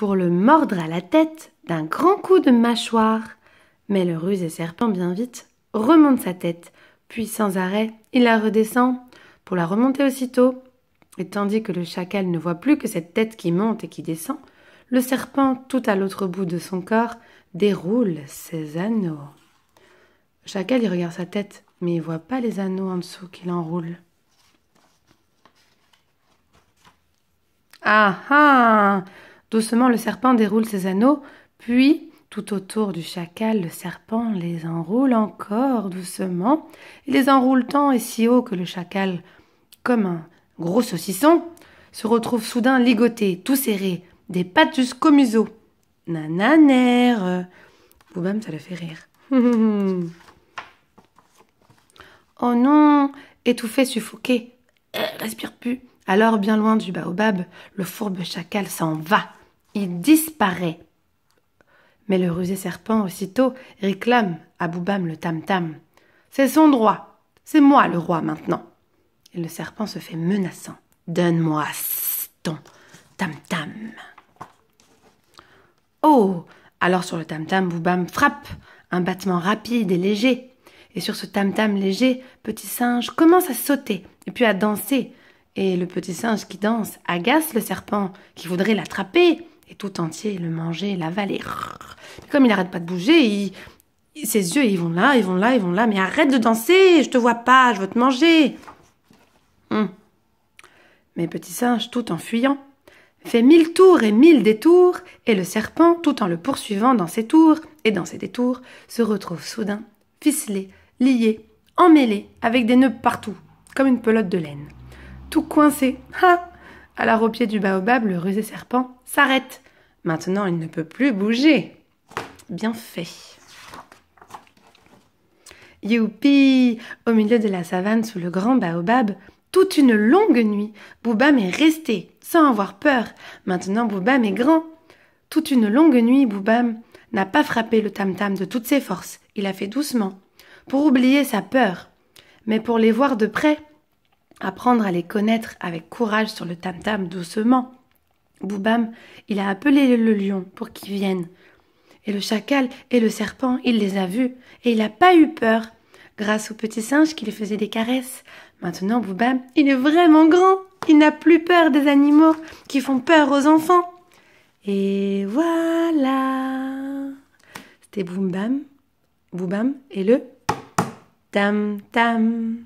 pour le mordre à la tête d'un grand coup de mâchoire. Mais le rusé serpent, bien vite, remonte sa tête, puis sans arrêt, il la redescend pour la remonter aussitôt. Et tandis que le chacal ne voit plus que cette tête qui monte et qui descend, le serpent, tout à l'autre bout de son corps, déroule ses anneaux. Le chacal, il regarde sa tête, mais il voit pas les anneaux en dessous qu'il enroule. Ah ah Doucement, le serpent déroule ses anneaux, puis, tout autour du chacal, le serpent les enroule encore doucement. Il les enroule tant et si haut que le chacal, comme un gros saucisson, se retrouve soudain ligoté, tout serré, des pattes jusqu'au museau. Nananer Vous-même, ça le fait rire. oh non Étouffé, suffoqué, euh, respire plus. Alors, bien loin du baobab, le fourbe chacal s'en va il disparaît. Mais le rusé serpent aussitôt réclame à Boubam le tam-tam. C'est son droit, c'est moi le roi maintenant. Et le serpent se fait menaçant. Donne-moi ton tam-tam. Oh Alors sur le tam-tam, Boubam frappe, un battement rapide et léger. Et sur ce tam-tam léger, petit singe commence à sauter et puis à danser. Et le petit singe qui danse agace le serpent qui voudrait l'attraper et tout entier, le mangeait, l'avaler. Comme il n'arrête pas de bouger, ses yeux, ils vont là, ils vont là, ils vont là, mais arrête de danser, je te vois pas, je veux te manger. Hum. Mais petit singe, tout en fuyant, fait mille tours et mille détours, et le serpent, tout en le poursuivant dans ses tours et dans ses détours, se retrouve soudain ficelé, lié, emmêlé, avec des nœuds partout, comme une pelote de laine. Tout coincé, ha, alors au pied du baobab, le rusé serpent s'arrête. Maintenant, il ne peut plus bouger. Bien fait. Youpi Au milieu de la savane, sous le grand baobab, toute une longue nuit, Boubam est resté, sans avoir peur. Maintenant, Boubam est grand. Toute une longue nuit, Boubam n'a pas frappé le tam-tam de toutes ses forces. Il a fait doucement, pour oublier sa peur. Mais pour les voir de près, apprendre à les connaître avec courage sur le tam-tam doucement. Boubam, il a appelé le lion pour qu'il vienne. Et le chacal et le serpent, il les a vus, et il n'a pas eu peur, grâce au petit singe qui lui faisait des caresses. Maintenant, Boubam, il est vraiment grand, il n'a plus peur des animaux qui font peur aux enfants. Et voilà C'était Boubam, Boubam et le tam-tam.